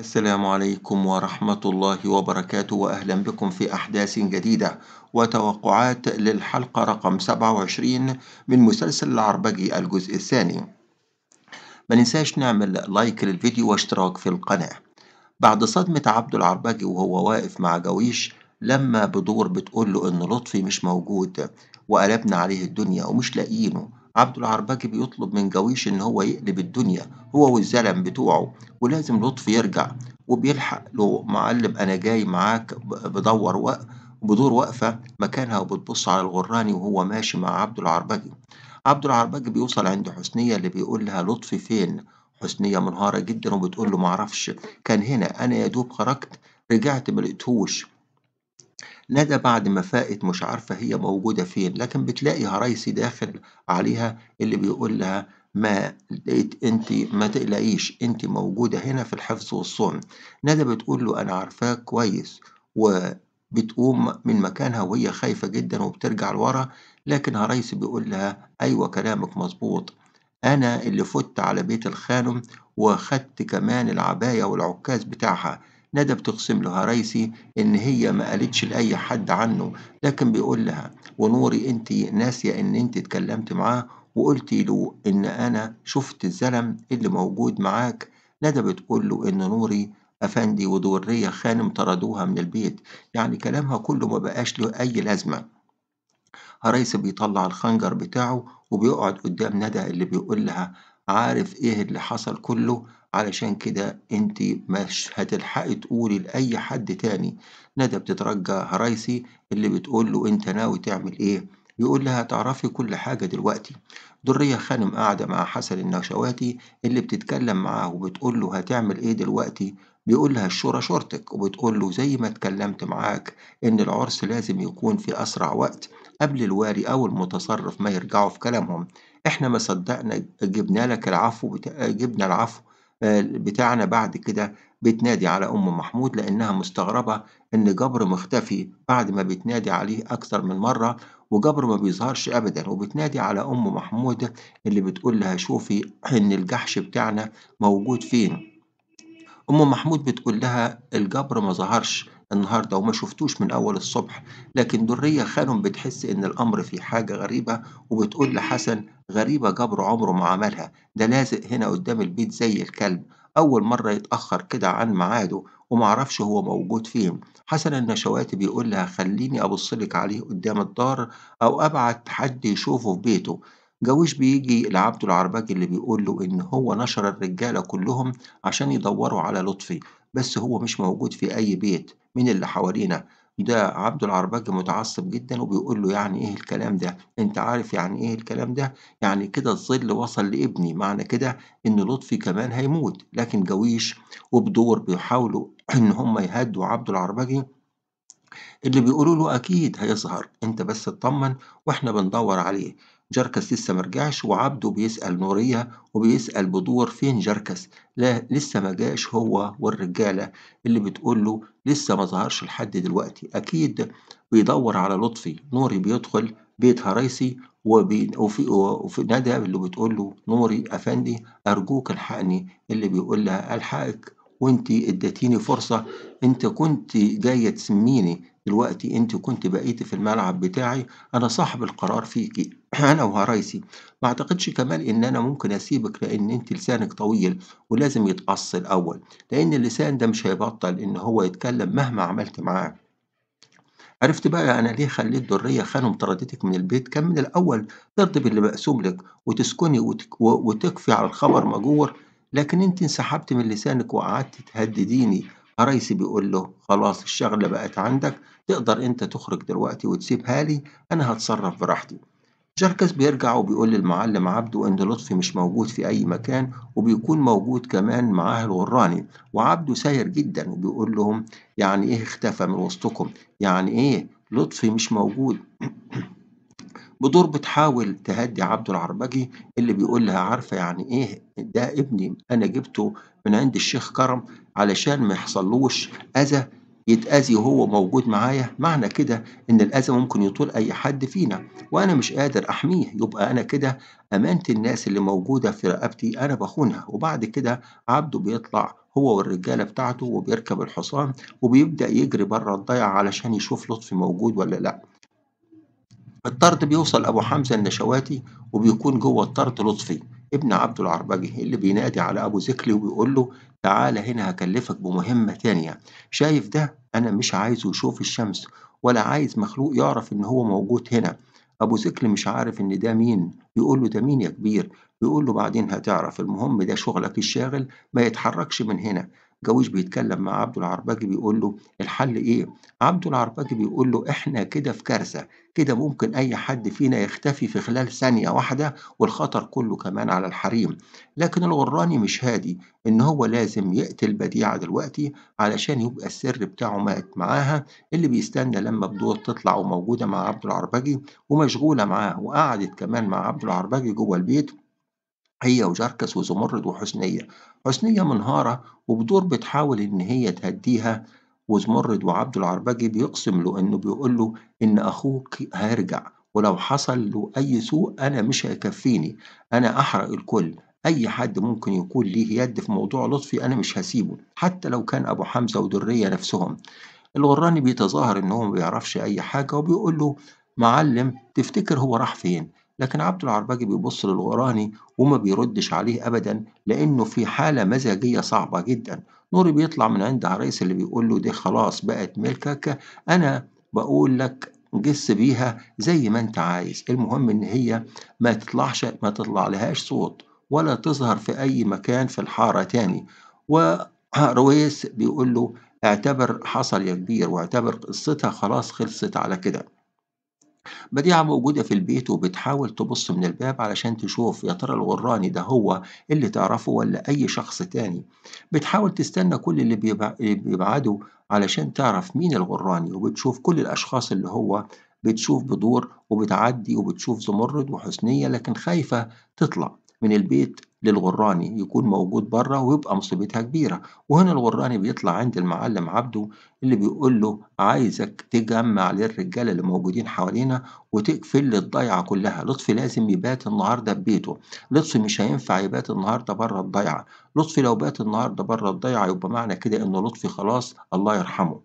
السلام عليكم ورحمة الله وبركاته وأهلا بكم في أحداث جديدة وتوقعات للحلقة رقم 27 من مسلسل العربجي الجزء الثاني ما ننساش نعمل لايك للفيديو واشتراك في القناة بعد صدمة عبد العربجي وهو واقف مع جويش لما بدور بتقول له إن لطفي مش موجود وقلبنا عليه الدنيا ومش لاقيينه عبد العربجي بيطلب من جاويش إن هو يقلب الدنيا هو والزلم بتوعه ولازم لطفي يرجع وبيلحق له معلم أنا جاي معاك بدور وق... بدور وقفة مكانها وبتبص على الغراني وهو ماشي مع عبد العربجي عبد العربجي بيوصل عند حسنية اللي بيقول لها لطفي فين حسنية منهارة جدا وبتقول له معرفش كان هنا أنا يا دوب خرجت رجعت ملقتهوش نادى بعد ما فاقت مش عارفة هي موجودة فين لكن بتلاقي هرايسي داخل عليها اللي بيقول لها ما انت ما تقلقيش انت موجودة هنا في الحفظ والصون ندى بتقول له انا عارفاك كويس وبتقوم من مكانها وهي خايفة جدا وبترجع لورا لكن هرايسي بيقول لها ايوه كلامك مظبوط انا اللي فت على بيت الخانم وخدت كمان العباية والعكاز بتاعها ندى بتقسم لها ريسي إن هي ما قالتش لأي حد عنه لكن بيقول لها ونوري أنت ناسية إن أنت اتكلمت معاه وقلتي له إن أنا شفت الزلم اللي موجود معاك ندى بتقول له إن نوري أفندي ودورية خانم طردوها من البيت يعني كلامها كله ما بقاش له أي لازمة هريس بيطلع الخنجر بتاعه وبيقعد قدام ندى اللي بيقول لها عارف ايه اللي حصل كله علشان كده انت مش هتلحقي تقولي لأي حد تاني ندى بتترجى هرايسي اللي بتقول له انت ناوي تعمل ايه بيقول لها تعرفي كل حاجة دلوقتي درية خانم قاعدة مع حسن النشواتي اللي بتتكلم معاه وبتقول له هتعمل ايه دلوقتي بيقول لها الشورى شورتك وبتقول له زي ما اتكلمت معاك ان العرس لازم يكون في اسرع وقت قبل الوالي او المتصرف ما يرجعوا في كلامهم احنا ما صدقنا جبنا لك العفو بتا... جبنا العفو بتاعنا بعد كده بتنادي على أم محمود لأنها مستغربة إن جبر مختفي بعد ما بتنادي عليه أكثر من مرة وجبر ما بيظهرش أبدا وبتنادي على أم محمود اللي بتقول لها شوفي إن الجحش بتاعنا موجود فين أم محمود بتقول لها الجبر ما ظهرش النهاردة وما شفتوش من أول الصبح لكن درية خانم بتحس إن الأمر في حاجة غريبة وبتقول لحسن غريبة جبر عمره ما عملها ده لازق هنا قدام البيت زي الكلب أول مرة يتأخر كده عن ميعاده ومعرفش هو موجود فين حسن النشواتي بيقول لها خليني أبصلك عليه قدام الدار أو أبعت حد يشوفه في بيته جاويش بيجي لعبده العرباجي اللي بيقول له إن هو نشر الرجالة كلهم عشان يدوروا على لطفي بس هو مش موجود في أي بيت من اللي حوالينا ده عبد العرباجي متعصب جدا وبيقول له يعني ايه الكلام ده انت عارف يعني ايه الكلام ده يعني كده الظل وصل لابني معنى كده ان لطفي كمان هيموت لكن جويش وبدور بيحاولوا ان هم يهدوا عبد العرباجي اللي بيقولوا له اكيد هيظهر انت بس اطمن واحنا بندور عليه جركس لسه مرجعش وعبده بيسأل نورية وبيسأل بدور فين جركس لا لسه مجاش هو والرجالة اللي بتقول له لسه مظهرش لحد دلوقتي أكيد بيدور على لطفي نوري بيدخل بيتها رئيسي وبي وفي, وفي ندى اللي بتقول له نوري أفندي أرجوك الحقني اللي بيقول لها ألحقك وانت اديتيني فرصة انت كنت جاية تسميني دلوقتي انت كنت بقيتي في الملعب بتاعي انا صاحب القرار فيكي انا وهرايسي ما اعتقدش كمان ان انا ممكن اسيبك لان انت لسانك طويل ولازم يتقص الاول لان اللسان ده مش هيبطل ان هو يتكلم مهما عملت معاه عرفت بقى انا ليه خليت درية خانم طردتك من البيت كان من الاول ترضي باللي مقسوم لك وتسكني وتكفي على الخبر مجور لكن انت انسحبت من لسانك وقعدت تهدديني قريسي بيقول له خلاص الشغلة بقت عندك تقدر انت تخرج دلوقتي وتسيبها لي انا هتصرف براحتي جركس بيرجع وبيقول للمعلم عبده ان لطفي مش موجود في اي مكان وبيكون موجود كمان معاه الغراني وعبده ساير جدا وبيقول لهم يعني ايه اختفى من وسطكم يعني ايه لطفي مش موجود بدور بتحاول تهدي عبده العربجي اللي بيقول لها عارفه يعني ايه ده ابني انا جبته من عند الشيخ كرم علشان ما يحصلوش اذى يتأذي وهو موجود معايا معنى كده إن الأذى ممكن يطول أي حد فينا وأنا مش قادر أحميه يبقى أنا كده امانه الناس اللي موجودة في رقبتي أنا بخونها وبعد كده عبده بيطلع هو والرجالة بتاعته وبيركب الحصان وبيبدأ يجري بره الضيعة علشان يشوف لطفي موجود ولا لأ الطرد بيوصل أبو حمزة النشواتي وبيكون جوه الطرد لطفي ابن عبد العربجي اللي بينادي على أبو زكلي وبيقول له تعالى هنا هكلفك بمهمة تانية شايف ده أنا مش عايزه يشوف الشمس ولا عايز مخلوق يعرف إن هو موجود هنا أبو زكلي مش عارف إن ده مين بيقول له ده مين يا كبير بيقول له بعدين هتعرف المهم ده شغلك الشاغل ما يتحركش من هنا جاويش بيتكلم مع عبده العربجي بيقول له الحل ايه عبده العربجي بيقول له احنا كده في كارثه كده ممكن اي حد فينا يختفي في خلال ثانيه واحده والخطر كله كمان على الحريم لكن الغراني مش هادي ان هو لازم يقتل بديعه دلوقتي علشان يبقى السر بتاعه مات معاها اللي بيستنى لما بدور تطلع وموجوده مع عبد العربجي ومشغوله معاه وقعدت كمان مع عبد العربجي جوه البيت هي وجركس وزمرد وحسنية حسنية منهارة وبدور بتحاول إن هي تهديها وزمرد وعبد العربجي بيقسم له إنه بيقول له إن أخوك هيرجع ولو حصل له أي سوء أنا مش هيكفيني أنا أحرق الكل أي حد ممكن يكون ليه يد في موضوع لطفي أنا مش هسيبه حتى لو كان أبو حمزة ودرية نفسهم الغراني بيتظاهر إن هو ما بيعرفش أي حاجة وبيقول له معلم تفتكر هو راح فين لكن عبد العرباجي بيبص للغراني وما بيردش عليه أبدا لأنه في حالة مزاجية صعبة جدا نوري بيطلع من عند عريس اللي بيقول له دي خلاص بقت ملكك أنا بقول لك جس بيها زي ما انت عايز المهم ان هي ما تطلعش ما تطلع لهاش صوت ولا تظهر في اي مكان في الحارة تاني ورويس بيقول له اعتبر حصل يا كبير واعتبر قصتها خلاص خلصت على كده بديعة موجودة في البيت وبتحاول تبص من الباب علشان تشوف يا ترى الغراني ده هو اللي تعرفه ولا أي شخص تاني بتحاول تستنى كل اللي بيبعدوا علشان تعرف مين الغراني وبتشوف كل الأشخاص اللي هو بتشوف بدور وبتعدي وبتشوف زمرد وحسنية لكن خايفة تطلع من البيت للغراني يكون موجود بره ويبقى مصيبتها كبيرة وهنا الغراني بيطلع عند المعلم عبده اللي بيقول له عايزك تجمع للرجالة اللي موجودين حوالينا وتقفل للضيعة الضيعة كلها لطفي لازم يبات النهاردة في بيته لطفي مش هينفع يبات النهاردة بره الضيعة لطفي لو بات النهاردة بره الضيعة يبقى معنى كده إنه لطفي خلاص الله يرحمه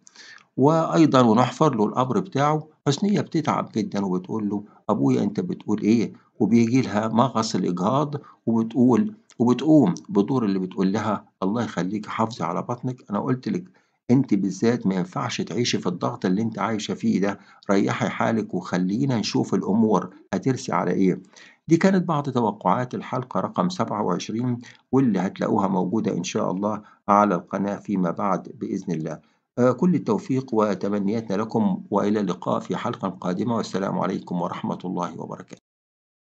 وأيضا ونحفر له القبر بتاعه حسنية بتتعب جدا وبتقول له أبويا أنت بتقول إيه وبيجي لها مغص الإجهاض وبتقول وبتقوم بدور اللي بتقول لها الله يخليك حافظي على بطنك أنا قلت لك أنت بالذات ما ينفعش تعيشي في الضغط اللي أنت عايشة فيه ده ريحي حالك وخلينا نشوف الأمور هترسي على إيه دي كانت بعض توقعات الحلقة رقم 27 واللي هتلاقوها موجودة إن شاء الله على القناة فيما بعد بإذن الله آه، كل التوفيق وتمنياتنا لكم والى اللقاء في حلقه قادمه والسلام عليكم ورحمه الله وبركاته